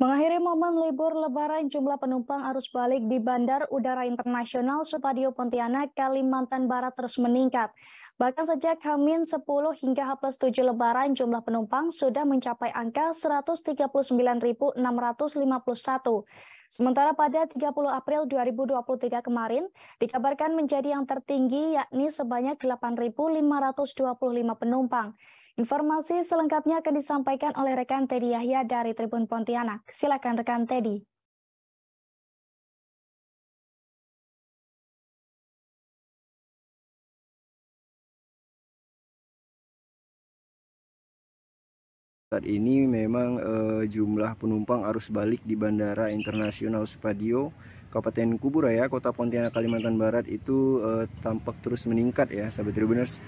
Mengakhiri momen libur lebaran, jumlah penumpang arus balik di Bandar Udara Internasional Supadio Pontianak, Kalimantan Barat terus meningkat. Bahkan sejak Hamin 10 hingga H+7 lebaran, jumlah penumpang sudah mencapai angka 139.651. Sementara pada 30 April 2023 kemarin, dikabarkan menjadi yang tertinggi yakni sebanyak 8.525 penumpang. Informasi selengkapnya akan disampaikan oleh rekan Teddy Yahya dari Tribun Pontianak. Silakan rekan Teddy. Saat ini memang e, jumlah penumpang arus balik di Bandara Internasional Supadio, Kabupaten Kuburaya, Kota Pontianak, Kalimantan Barat itu e, tampak terus meningkat ya, sahabat Tribuners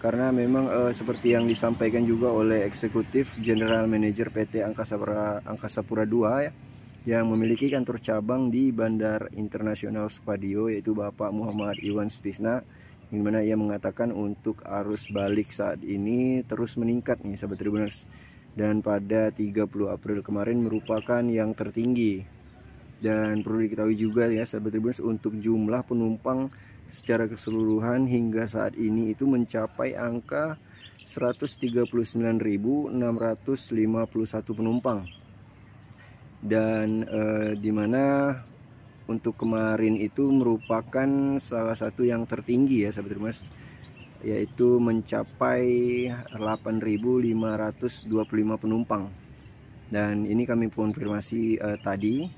karena memang uh, seperti yang disampaikan juga oleh eksekutif general manager PT Angkasa Pura, Angkasa Pura II ya, yang memiliki kantor cabang di Bandar Internasional Spadio yaitu Bapak Muhammad Iwan Sutisna dimana ia mengatakan untuk arus balik saat ini terus meningkat nih sahabat Tribuners dan pada 30 April kemarin merupakan yang tertinggi dan perlu diketahui juga ya sahabat Tribuners untuk jumlah penumpang secara keseluruhan hingga saat ini itu mencapai angka 139.651 penumpang dan eh, dimana untuk kemarin itu merupakan salah satu yang tertinggi ya sahabat rumah yaitu mencapai 8.525 penumpang dan ini kami konfirmasi eh, tadi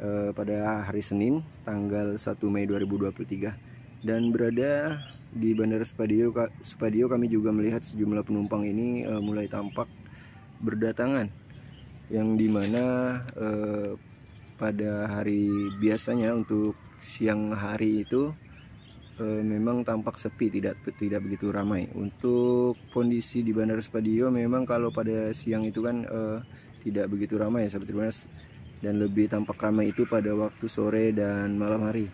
eh, pada hari Senin tanggal 1 Mei 2023 dan berada di Bandara Supadio Supadio kami juga melihat sejumlah penumpang ini eh, mulai tampak berdatangan yang dimana eh, pada hari biasanya untuk siang hari itu eh, memang tampak sepi tidak tidak begitu ramai untuk kondisi di Bandara Spadio memang kalau pada siang itu kan eh, tidak begitu ramai ya sahabat dan lebih tampak ramai itu pada waktu sore dan malam hari.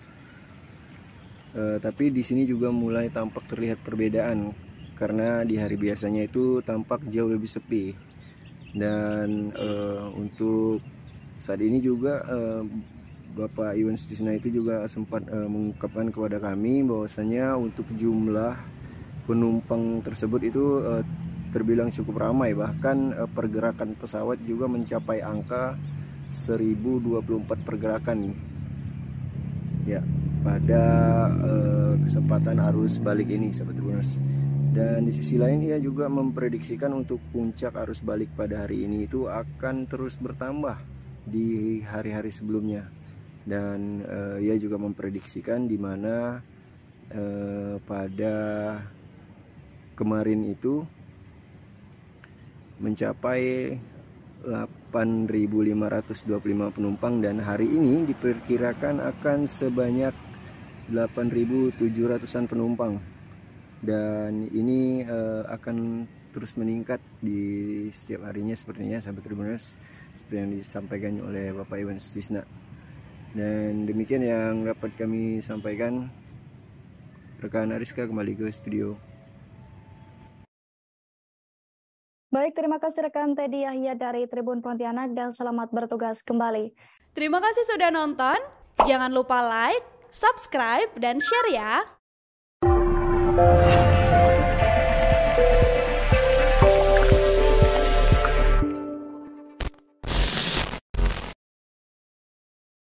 E, tapi di sini juga mulai tampak terlihat perbedaan karena di hari biasanya itu tampak jauh lebih sepi dan e, untuk saat ini juga e, Bapak Iwan Sutisna itu juga sempat e, mengungkapkan kepada kami bahwasanya untuk jumlah penumpang tersebut itu e, terbilang cukup ramai bahkan e, pergerakan pesawat juga mencapai angka 1024 pergerakan ya pada eh, kesempatan arus balik ini sahabat Tribuners dan di sisi lain ia juga memprediksikan untuk puncak arus balik pada hari ini itu akan terus bertambah di hari-hari sebelumnya dan eh, ia juga memprediksikan di mana eh, pada kemarin itu mencapai 8.525 penumpang dan hari ini diperkirakan akan sebanyak 8.700-an penumpang dan ini uh, akan terus meningkat di setiap harinya sepertinya sahabat Tribuners seperti yang disampaikan oleh Bapak Iwan Sutisna dan demikian yang dapat kami sampaikan rekan Ariska kembali ke studio Baik, terima kasih rekan Teddy Yahya dari Tribun Pontianak dan selamat bertugas kembali. Terima kasih sudah nonton. Jangan lupa like, subscribe, dan share ya.